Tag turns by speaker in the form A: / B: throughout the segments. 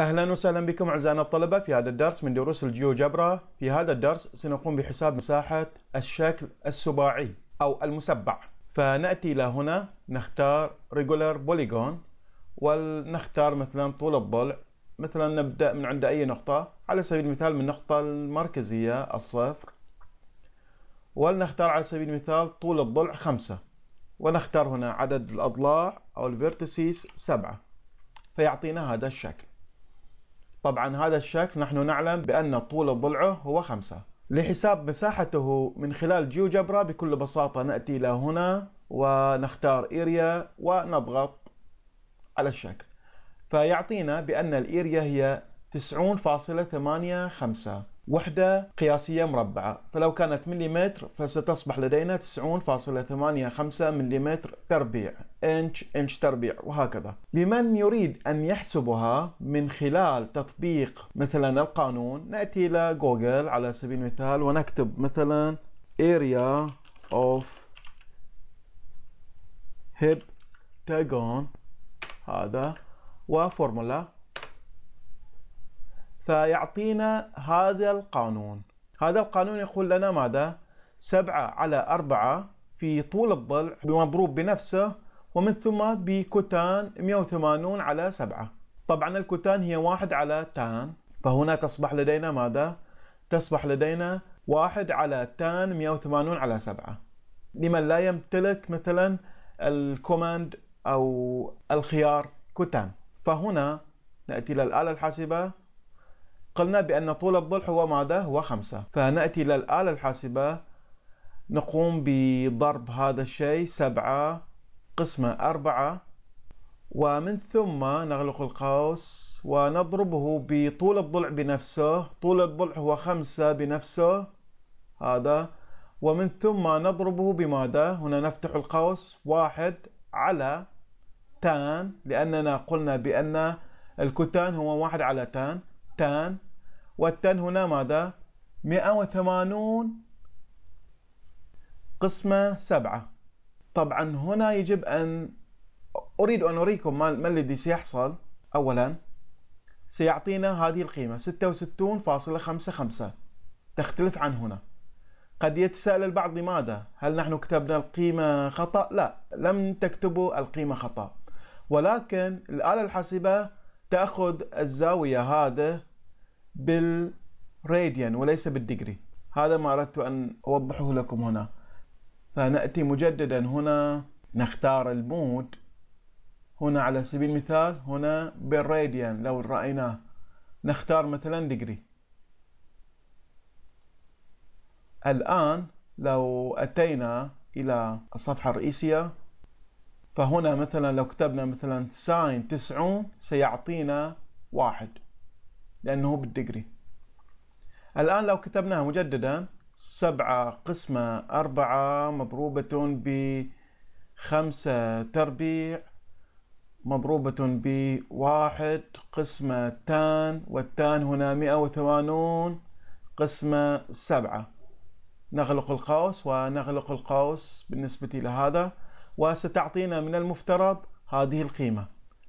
A: أهلا وسهلا بكم أعزائنا الطلبة في هذا الدرس من دروس الجيوجبرا في هذا الدرس سنقوم بحساب مساحة الشكل السباعي أو المسبع فنأتي إلى هنا نختار ريجولار بوليجون ونختار مثلا طول الضلع مثلا نبدأ من عند أي نقطة على سبيل المثال من النقطة المركزية الصفر ولنختار على سبيل المثال طول الضلع خمسة ونختار هنا عدد الأضلاع أو الفيرتسيس سبعة فيعطينا هذا الشكل طبعا هذا الشكل نحن نعلم بأن طول ضلعه هو خمسة لحساب مساحته من خلال جيوجبرا بكل بساطة نأتي إلى هنا ونختار إيريا ونضغط على الشكل فيعطينا بأن الإيريا هي 90.85 وحدة قياسية مربعة فلو كانت ملم فستصبح لدينا 90.85 ملم تربيع انش انش تربيع وهكذا لمن يريد أن يحسبها من خلال تطبيق مثلا القانون نأتي إلى جوجل على سبيل المثال ونكتب مثلا area of heptagon هذا وفورمولا فيعطينا هذا القانون هذا القانون يقول لنا ماذا؟ 7 على 4 في طول الضلع بمضروب بنفسه ومن ثم بكتان 180 على 7 طبعا الكتان هي 1 على تان فهنا تصبح لدينا ماذا؟ تصبح لدينا 1 على تان 180 على 7 لمن لا يمتلك مثلا الكوماند او الخيار كتان فهنا ناتي الى الاله الحاسبه قلنا بأن طول الضلع هو ماذا؟ هو خمسة فنأتي إلى الآلة الحاسبة نقوم بضرب هذا الشيء سبعة قسمة أربعة ومن ثم نغلق القوس ونضربه بطول الضلع بنفسه طول الضلع هو خمسة بنفسه هذا ومن ثم نضربه بماذا هنا نفتح القوس واحد على تان لأننا قلنا بأن الكتان هو واحد على تان تان والتن هنا ماذا 180 قسمة 7 طبعا هنا يجب أن أريد أن أريكم ما الذي سيحصل أولا سيعطينا هذه القيمة 66.55 تختلف عن هنا قد يتساءل البعض لماذا هل نحن كتبنا القيمة خطأ لا لم تكتبوا القيمة خطأ ولكن الآلة الحاسبة تأخذ الزاوية هذا بالراديان وليس بالديجري هذا ما أردت أن أوضحه لكم هنا فنأتي مجددا هنا نختار المود هنا على سبيل المثال هنا بالراديان لو رأيناه نختار مثلا ديجري الآن لو أتينا إلى الصفحة الرئيسية فهنا مثلا لو كتبنا مثلا ساين تسعون سيعطينا واحد لأنه بالدقري الآن لو كتبناها مجددا سبعة قسمة أربعة مضروبة بخمسة تربيع مضروبة بواحد قسمة تان والتان هنا مئة وثمانون قسمة سبعة نغلق القوس ونغلق القوس بالنسبة إلى هذا وستعطينا من المفترض هذه القيمة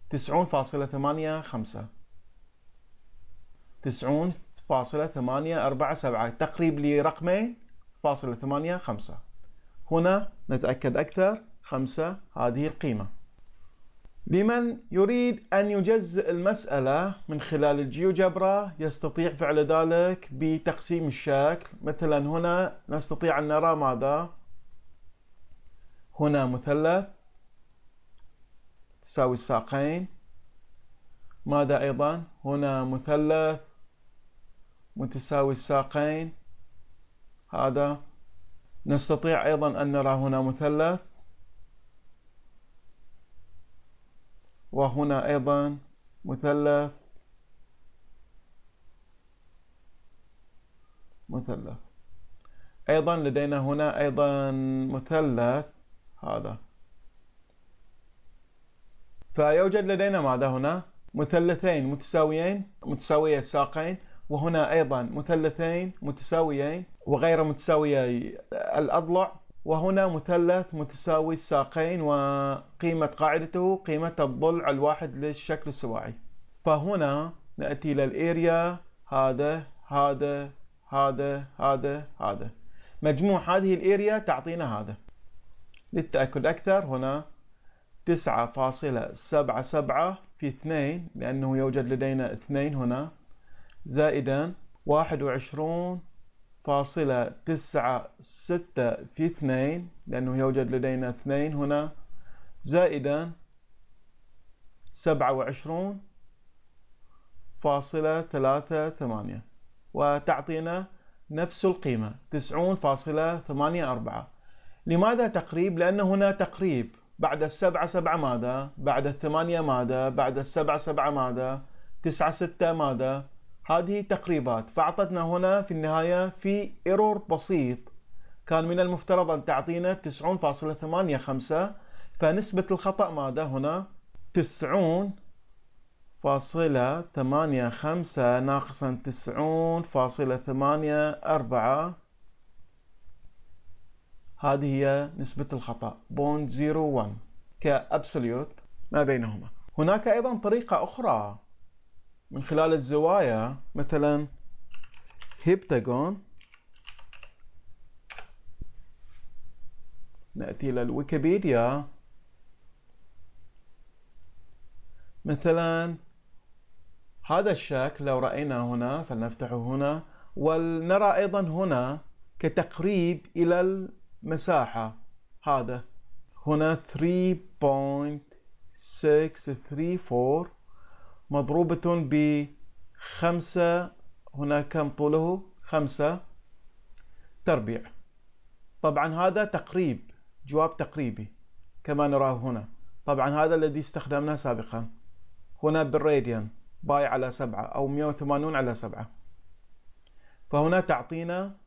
A: تسعون فاصلة ثمانية خمسة تسعون فاصلة ثمانية أربعة سبعة تقريب لرقمين فاصلة ثمانية خمسة هنا نتأكد أكثر خمسة هذه القيمة لمن يريد أن يجزئ المسألة من خلال الجيوجبرا يستطيع فعل ذلك بتقسيم الشكل مثلا هنا نستطيع أن نرى ماذا هنا مثلث تساوي الساقين ماذا أيضا هنا مثلث متساوي الساقين هذا نستطيع أيضا أن نرى هنا مثلث وهنا أيضا مثلث مثلث أيضا لدينا هنا أيضا مثلث هذا فيوجد لدينا ماذا هنا مثلثين متساويين متساوية الساقين وهنا أيضا مثلثين متساويين وغير متساويي الأضلع وهنا مثلث متساوي الساقين وقيمة قاعدته قيمة الضلع الواحد للشكل السواعي فهنا نأتي إلى الأريا هذا هذا هذا هذا هذا مجموع هذه الاريا تعطينا هذا للتأكد أكثر هنا 9.77 في 2 لأنه يوجد لدينا 2 هنا زائدا واحد وعشرون فاصلة تسعة ستة في اثنين لأنه يوجد لدينا اثنين هنا زائدا سبعة وعشرون فاصلة ثلاثة ثمانية وتعطينا نفس القيمة تسعون فاصلة ثمانية أربعة لماذا تقريب؟ لأن هنا تقريب بعد السبعة سبعة ماذا؟ بعد الثمانية ماذا؟ بعد السبعة سبعة ماذا؟ تسعة ستة ماذا؟ هذه تقريبات فأعطتنا هنا في النهاية في ايرور بسيط كان من المفترض أن تعطينا 90.85 فنسبة الخطأ ماذا هنا 90 فاصلة ثمانية خمسة ناقصا تسعون فاصلة ثمانية أربعة هذه هي نسبة الخطأ بوند زيرو ون كأبسوليوت ما بينهما هناك أيضا طريقة أخرى من خلال الزوايا مثلا هيبتاجون نأتي إلى الويكيبيديا مثلا هذا الشكل لو رأينا هنا فلنفتحه هنا ولنرى أيضا هنا كتقريب إلى المساحة هذا هنا 3.634 مضروبة بخمسة هنا كم طوله خمسة تربيع طبعا هذا تقريب جواب تقريبي كما نراه هنا طبعا هذا الذي استخدمناه سابقا هنا بالراديان باي على سبعة أو 180 على سبعة فهنا تعطينا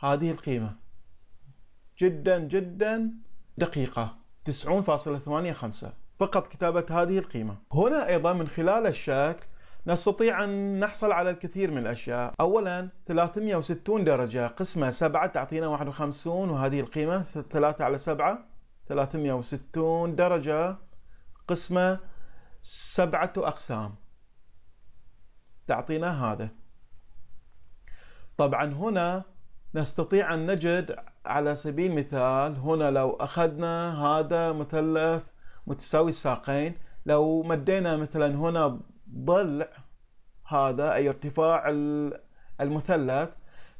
A: هذه القيمة جدا جدا دقيقة 90.85 فقط كتابة هذه القيمة هنا أيضا من خلال الشكل نستطيع أن نحصل على الكثير من الأشياء أولا 360 درجة قسمة 7 تعطينا 51 وهذه القيمة 3 على 7 360 درجة قسمة سبعة أقسام تعطينا هذا طبعا هنا نستطيع أن نجد على سبيل المثال هنا لو أخذنا هذا مثلث متساوي الساقين لو مدينا مثلا هنا ضلع هذا أي ارتفاع المثلث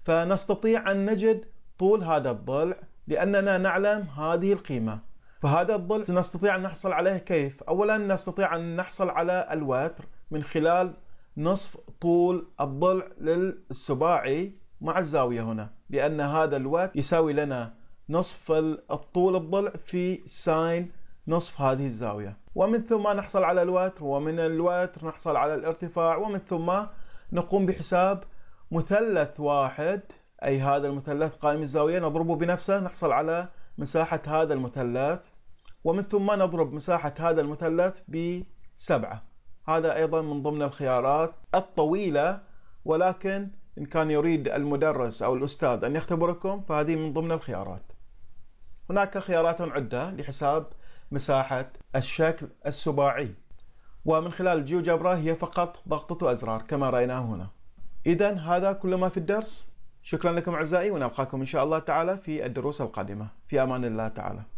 A: فنستطيع أن نجد طول هذا الضلع لأننا نعلم هذه القيمة فهذا الضلع نستطيع أن نحصل عليه كيف؟ أولا نستطيع أن نحصل على الوتر من خلال نصف طول الضلع للسباعي مع الزاوية هنا لأن هذا الوتر يساوي لنا نصف الطول الضلع في ساين نصف هذه الزاوية ومن ثم نحصل على الوتر ومن الوتر نحصل على الارتفاع ومن ثم نقوم بحساب مثلث واحد أي هذا المثلث قائم الزاوية نضربه بنفسه نحصل على مساحة هذا المثلث ومن ثم نضرب مساحة هذا المثلث بسبعة هذا أيضا من ضمن الخيارات الطويلة ولكن إن كان يريد المدرس أو الأستاذ أن يختبركم فهذه من ضمن الخيارات هناك خيارات عدة لحساب مساحة الشكل السباعي ومن خلال الجيوجبرا هي فقط ضغطة أزرار كما رأيناه هنا إذا هذا كل ما في الدرس شكرا لكم أعزائي ونلقاكم إن شاء الله تعالى في الدروس القادمة في أمان الله تعالى